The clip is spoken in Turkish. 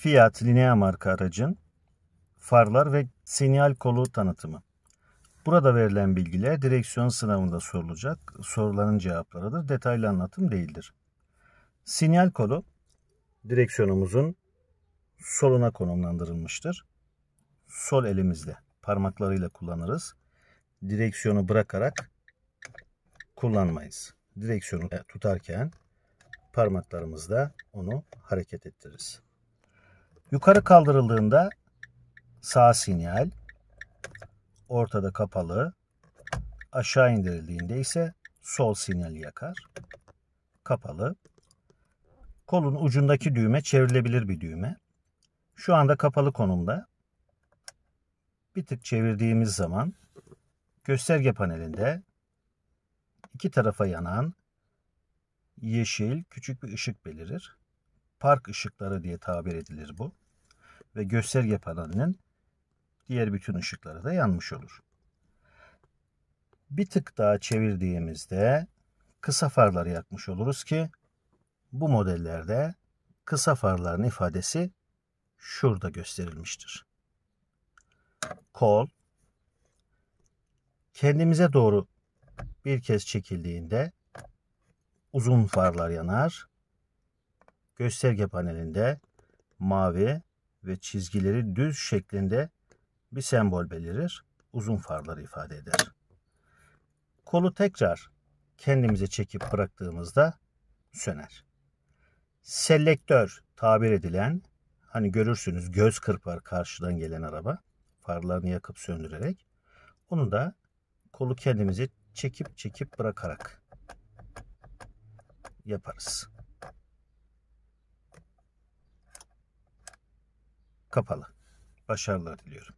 Fiat Linea marka aracın farlar ve sinyal kolu tanıtımı. Burada verilen bilgiler direksiyon sınavında sorulacak soruların cevaplarıdır. Detaylı anlatım değildir. Sinyal kolu direksiyonumuzun soluna konumlandırılmıştır. Sol elimizde, parmaklarıyla kullanırız. Direksiyonu bırakarak kullanmayız. Direksiyonu tutarken parmaklarımızla onu hareket ettiririz. Yukarı kaldırıldığında sağ sinyal, ortada kapalı, aşağı indirildiğinde ise sol sinyali yakar. Kapalı. Kolun ucundaki düğme çevrilebilir bir düğme. Şu anda kapalı konumda. Bir tık çevirdiğimiz zaman gösterge panelinde iki tarafa yanan yeşil küçük bir ışık belirir. Park ışıkları diye tabir edilir bu ve gösterge panelinin diğer bütün ışıkları da yanmış olur. Bir tık daha çevirdiğimizde kısa farları yakmış oluruz ki bu modellerde kısa farların ifadesi şurada gösterilmiştir. Kol kendimize doğru bir kez çekildiğinde uzun farlar yanar. Gösterge panelinde mavi ve çizgileri düz şeklinde bir sembol belirir. Uzun farları ifade eder. Kolu tekrar kendimize çekip bıraktığımızda söner. Selektör tabir edilen hani görürsünüz göz kırpar karşıdan gelen araba farlarını yakıp söndürerek onu da kolu kendimize çekip çekip bırakarak yaparız. kapalı. Başarılar diliyorum.